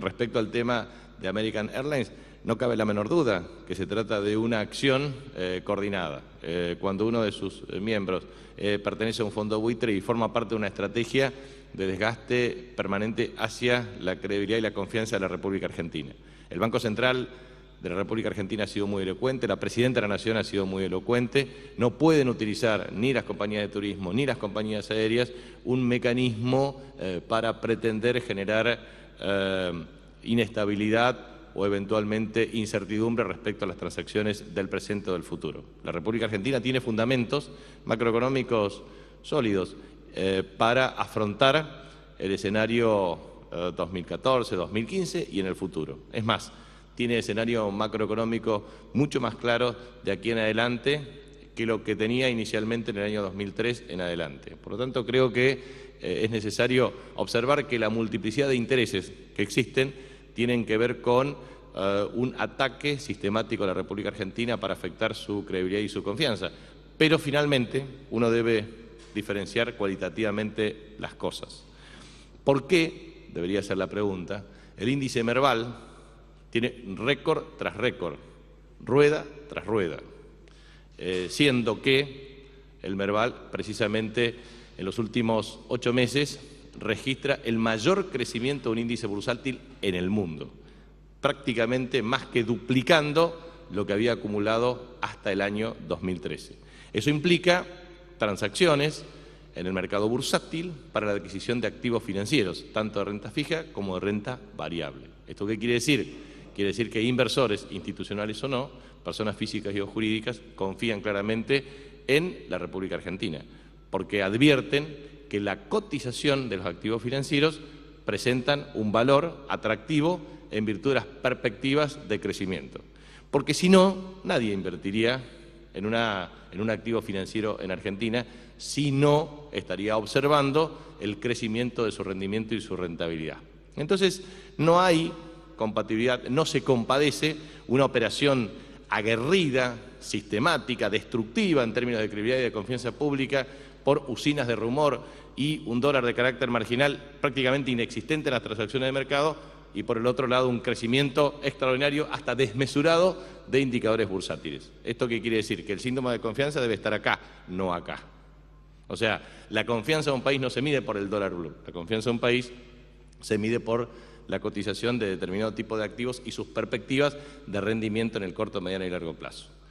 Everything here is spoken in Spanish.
respecto al tema de American Airlines, no cabe la menor duda que se trata de una acción eh, coordinada. Eh, cuando uno de sus eh, miembros pertenece a un fondo buitre y forma parte de una estrategia de desgaste permanente hacia la credibilidad y la confianza de la República Argentina. El Banco Central de la República Argentina ha sido muy elocuente, la Presidenta de la Nación ha sido muy elocuente, no pueden utilizar ni las compañías de turismo ni las compañías aéreas un mecanismo para pretender generar eh, inestabilidad o eventualmente incertidumbre respecto a las transacciones del presente o del futuro. La República Argentina tiene fundamentos macroeconómicos sólidos eh, para afrontar el escenario 2014, eh, 2015 y en el futuro. Es más, tiene escenario macroeconómico mucho más claro de aquí en adelante que lo que tenía inicialmente en el año 2003 en adelante. Por lo tanto, creo que eh, es necesario observar que la multiplicidad de intereses que existen tienen que ver con eh, un ataque sistemático a la República Argentina para afectar su credibilidad y su confianza. Pero finalmente uno debe diferenciar cualitativamente las cosas. ¿Por qué, debería ser la pregunta, el índice Merval tiene récord tras récord, rueda tras rueda? Eh, siendo que el Merval precisamente en los últimos ocho meses registra el mayor crecimiento de un índice bursátil en el mundo, prácticamente más que duplicando lo que había acumulado hasta el año 2013. Eso implica transacciones en el mercado bursátil para la adquisición de activos financieros, tanto de renta fija como de renta variable. ¿Esto qué quiere decir? Quiere decir que inversores, institucionales o no, personas físicas y o jurídicas, confían claramente en la República Argentina, porque advierten que la cotización de los activos financieros presentan un valor atractivo en virtud de las perspectivas de crecimiento. Porque si no, nadie invertiría en, una, en un activo financiero en Argentina si no estaría observando el crecimiento de su rendimiento y su rentabilidad. Entonces, no hay compatibilidad, no se compadece una operación aguerrida, sistemática, destructiva en términos de credibilidad y de confianza pública por usinas de rumor y un dólar de carácter marginal prácticamente inexistente en las transacciones de mercado y por el otro lado un crecimiento extraordinario hasta desmesurado de indicadores bursátiles. ¿Esto qué quiere decir? Que el síntoma de confianza debe estar acá, no acá. O sea, la confianza de un país no se mide por el dólar blue, la confianza de un país se mide por la cotización de determinado tipo de activos y sus perspectivas de rendimiento en el corto, mediano y largo plazo.